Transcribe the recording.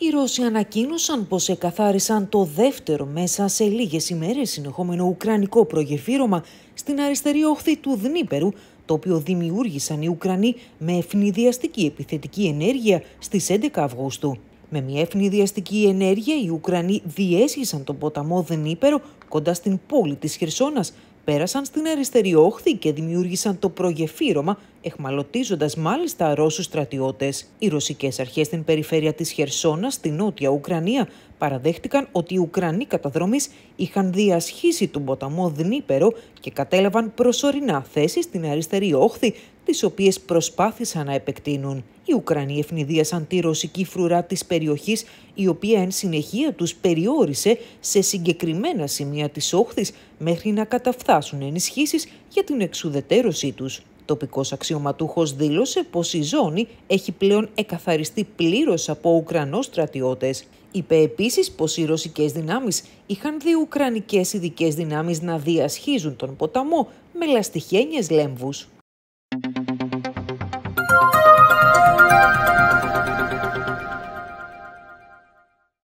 Οι Ρώσοι ανακοίνωσαν πως εκαθάρισαν το δεύτερο μέσα σε λίγες ημέρες συνεχόμενο ουκρανικό προγεφύρωμα στην αριστερή όχθη του Δνήπερου, το οποίο δημιούργησαν οι Ουκρανοί με ευνηδιαστική επιθετική ενέργεια στις 11 Αυγούστου. Με μια ευνηδιαστική ενέργεια οι Ουκρανοί διέσχισαν τον ποταμό Δνήπερο κοντά στην πόλη της Χερσόνας, πέρασαν στην αριστερή όχθη και δημιούργησαν το προγεφύρωμα εχμαλωτίζοντας μάλιστα Ρώσους στρατιώτες. Οι ρωσικές αρχές στην περιφέρεια της Χερσόνας, στη νότια Ουκρανία, παραδέχτηκαν ότι οι Ουκρανοί καταδρομείς είχαν διασχίσει τον ποταμό Δνύπερο... και κατέλαβαν προσωρινά θέσεις στην αριστερή όχθη, τις οποίες προσπάθησαν να επεκτείνουν. Οι Ουκρανοί ευνηδίασαν τη ρωσική φρουρά της περιοχής, η οποία εν συνεχεία τους περιόρισε σε συγκεκριμένα σημεία της όχθης μέχρι να καταφθάσουν ενισχύσεις για την εξουδετέρωσή τους τοπικός αξιωματούχος δήλωσε πως η ζώνη έχει πλέον εκαθαριστεί πλήρως από Ουκρανούς στρατιώτες. Είπε επίσης πως οι ρωσικές δυνάμεις είχαν δει ουκρανικές ειδικές δυνάμεις να διασχίζουν τον ποταμό με λαστιχένιες λέμβους.